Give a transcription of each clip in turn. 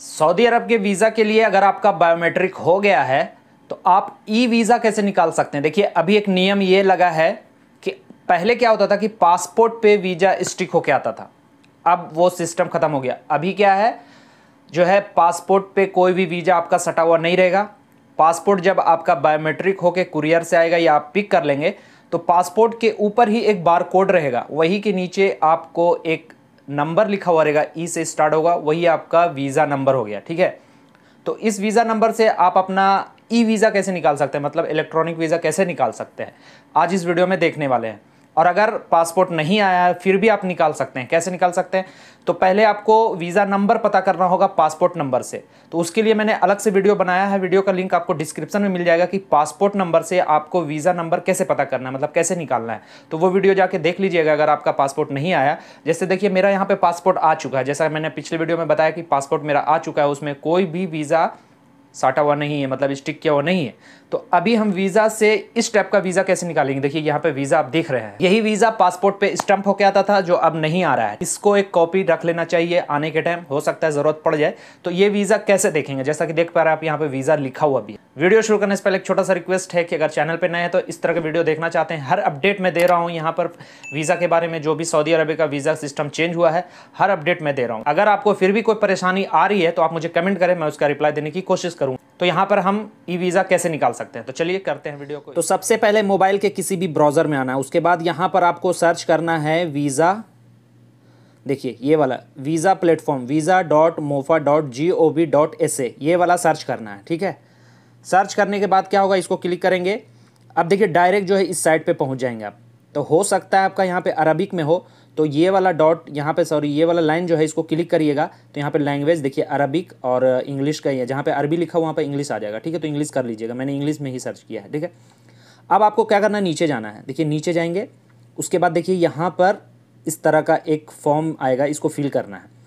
Saudi अरब के visa के लिए अगर आपका बायोमेट्रिक हो गया है तो आप ई वीज़ा कैसे निकाल सकते हैं देखिए अभी एक नियम ये लगा है कि पहले क्या होता था कि पासपोर्ट पे वीज़ा स्टिक होके आता था अब वो सिस्टम ख़त्म हो गया अभी क्या है जो है पासपोर्ट पे कोई भी वीज़ा आपका सटा हुआ नहीं रहेगा पासपोर्ट जब आपका बायोमेट्रिक होके कुरियर से आएगा या आप पिक कर लेंगे तो पासपोर्ट के ऊपर ही एक बार कोड रहेगा वही के नीचे आपको एक नंबर लिखा हुआ रहेगा ई e से स्टार्ट होगा वही आपका वीज़ा नंबर हो गया ठीक है तो इस वीज़ा नंबर से आप अपना ई e वीज़ा कैसे निकाल सकते हैं मतलब इलेक्ट्रॉनिक वीज़ा कैसे निकाल सकते हैं आज इस वीडियो में देखने वाले हैं और अगर पासपोर्ट नहीं आया है फिर भी आप निकाल सकते हैं कैसे निकाल सकते हैं तो पहले आपको वीज़ा नंबर पता करना होगा पासपोर्ट नंबर से तो उसके लिए मैंने अलग से वीडियो बनाया है वीडियो का लिंक आपको डिस्क्रिप्शन में मिल जाएगा कि पासपोर्ट नंबर से आपको वीज़ा नंबर कैसे पता करना है मतलब कैसे निकालना है तो वो वीडियो जाके देख लीजिएगा अगर आपका पासपोर्ट नहीं आया जैसे देखिए मेरा यहाँ पर पासपोर्ट आ चुका है जैसा मैंने पिछले वीडियो में बताया कि पासपोर्ट मेरा आ चुका है उसमें कोई भी वीज़ा साटा हुआ नहीं है मतलब स्टिक किया हुआ नहीं है तो अभी हम वीज़ा से इस टाइप का वीज़ा कैसे निकालेंगे देखिए यहाँ पे वीज़ा आप देख रहे हैं यही वीज़ा पासपोर्ट पे स्टम्प होके आता था जो अब नहीं आ रहा है इसको एक कॉपी रख लेना चाहिए आने के टाइम हो सकता है ज़रूरत पड़ जाए तो ये वीज़ा कैसे देखेंगे जैसा कि देख पा रहे हैं आप यहाँ पे वीज़ा लिखा हुआ भी वीडियो शुरू करने से पहले एक छोटा सा रिक्वेस्ट है कि अगर चैनल पर नए हैं तो इस तरह के वीडियो देखना चाहते हैं हर अपडेट मैं दे रहा हूँ यहाँ पर वीज़ा के बारे में जो भी सऊदी अरब का वीज़ा सिस्टम चेंज हुआ है हर अपडेट मैं दे रहा हूँ अगर आपको फिर भी कोई परेशानी आ रही है तो आप मुझे कमेंट करें मैं उसका रिप्लाई देने की कोशिश करूँ तो यहाँ पर हम ई वीज़ा कैसे निकाल सकते हैं तो चलिए करते हैं वीडियो को तो सबसे पहले मोबाइल के किसी भी ब्राउज़र में आना है उसके बाद यहाँ पर आपको सर्च करना है वीज़ा देखिए ये वाला visa platform visa dot MOFA dot G O V dot S A ये वाला सर्च करना है ठीक है सर्च करने के बाद क्या होगा इसको क्लिक करेंगे अब देखिए डायरेक्ट जो है इस साइट पे पहुंच जाएंगे आप तो हो सकता है आपका यहाँ पे अरबिक में हो तो ये वाला डॉट यहाँ पे सॉरी ये वाला लाइन जो है इसको क्लिक करिएगा तो यहाँ पे लैंग्वेज देखिए अरबिक और इंग्लिश का ही है जहाँ पे अरबी लिखा वहाँ पे इंग्लिश आ जाएगा ठीक है तो इंग्लिश कर लीजिएगा मैंने इंग्लिश में ही सर्च किया है ठीक है अब आपको क्या करना है नीचे जाना है देखिए नीचे जाएंगे उसके बाद देखिए यहाँ पर इस तरह का एक फॉर्म आएगा इसको फिल करना है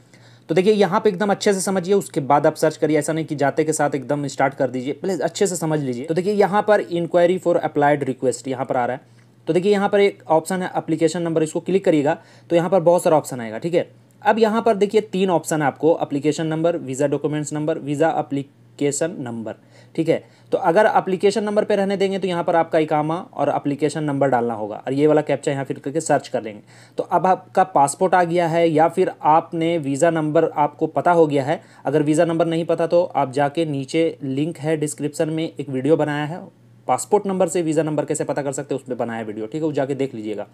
तो देखिए यहाँ पे एकदम अच्छे से समझिए उसके बाद आप सर्च करिए ऐसा नहीं कि जाते के साथ एकदम स्टार्ट कर दीजिए प्लीज़ अच्छे से समझ लीजिए तो देखिए यहाँ पर इंक्वायरी फॉर अप्लाइड रिक्वेस्ट यहाँ पर आ रहा है तो देखिए यहाँ पर एक ऑप्शन है अप्लीकेशन नंबर इसको क्लिक करिएगा तो यहाँ पर बहुत सारा ऑप्शन आएगा ठीक है अब यहाँ पर देखिए तीन ऑप्शन है आपको application number visa documents number visa apply application number ठीक है तो अगर एप्लीकेशन नंबर पे रहने देंगे तो यहाँ पर आपका इकामा और एप्लीकेशन नंबर डालना होगा और ये वाला कैप्चा यहाँ फिर करके सर्च कर लेंगे तो अब आपका पासपोर्ट आ गया है या फिर आपने वीज़ा नंबर आपको पता हो गया है अगर वीज़ा नंबर नहीं पता तो आप जाके नीचे लिंक है डिस्क्रिप्सन में एक वीडियो बनाया है पासपोर्ट नंबर से वीज़ा नंबर कैसे पता कर सकते हैं उस पर बनाया वीडियो ठीक है वो जाके देख लीजिएगा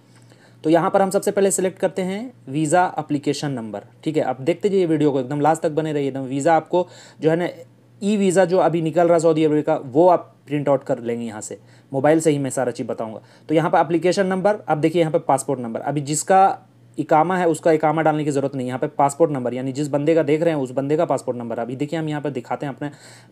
तो यहाँ पर हम सबसे पहले सिलेक्ट करते हैं वीज़ा अप्लीकेशन नंबर ठीक है आप देखते जाइए वीडियो को एकदम लास्ट तक बने रहिए एकदम वीज़ा आपको जो है ना ई वीज़ा जो अभी निकल रहा सऊदी अरब का वो आप प्रिंट आउट कर लेंगे यहाँ से मोबाइल से ही मैं सारा चीज़ बताऊँगा तो यहाँ पर अप्लीकेशन नंबर आप देखिए यहाँ पर पासपोर्ट नंबर अभी जिसका इकामा है उसका इकामा डालने की ज़रूरत नहीं यहाँ पे पासपोर्ट नंबर यानी जिस बंदे का देख रहे हैं उस बंदे का पासपोर्ट नंबर अभी देखिए हम यहाँ पे दिखाते हैं अपने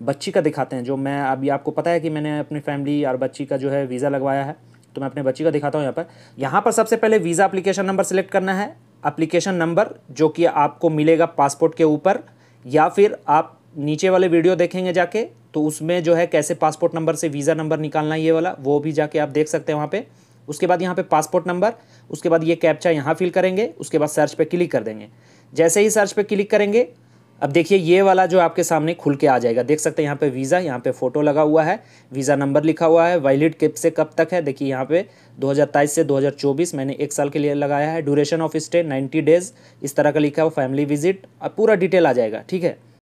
बच्ची का दिखाते हैं जो मैं अभी आपको पता है कि मैंने अपनी फैमिली और बच्ची का जो है वीज़ा लगवाया है तो मैं अपने बच्ची का दिखाता हूँ यहाँ पर यहाँ पर सबसे पहले वीज़ा अप्लीकेशन नंबर सेलेक्ट करना है अप्लीकेशन नंबर जो कि आपको मिलेगा पासपोर्ट के ऊपर या फिर आप नीचे वाले वीडियो देखेंगे जाके तो उसमें जो है कैसे पासपोर्ट नंबर से वीज़ा नंबर निकालना ये वाला वो भी जाके आप देख सकते हैं वहाँ पे उसके बाद यहाँ पे पासपोर्ट नंबर उसके बाद ये कैप्चा यहाँ फिल करेंगे उसके बाद सर्च पे क्लिक कर देंगे जैसे ही सर्च पे क्लिक करेंगे अब देखिए ये वाला जो आपके सामने खुल के आ जाएगा देख सकते हैं यहाँ पे वीज़ा यहाँ पे फ़ोटो लगा हुआ है वीज़ा नंबर लिखा हुआ है वैलिड कब से कब तक है देखिए यहाँ पे 2023 से 2024 मैंने एक साल के लिए लगाया है ड्यूरेशन ऑफ स्टे 90 डेज़ इस तरह का लिखा हुआ फैमिली विजिट अब पूरा डिटेल आ जाएगा ठीक है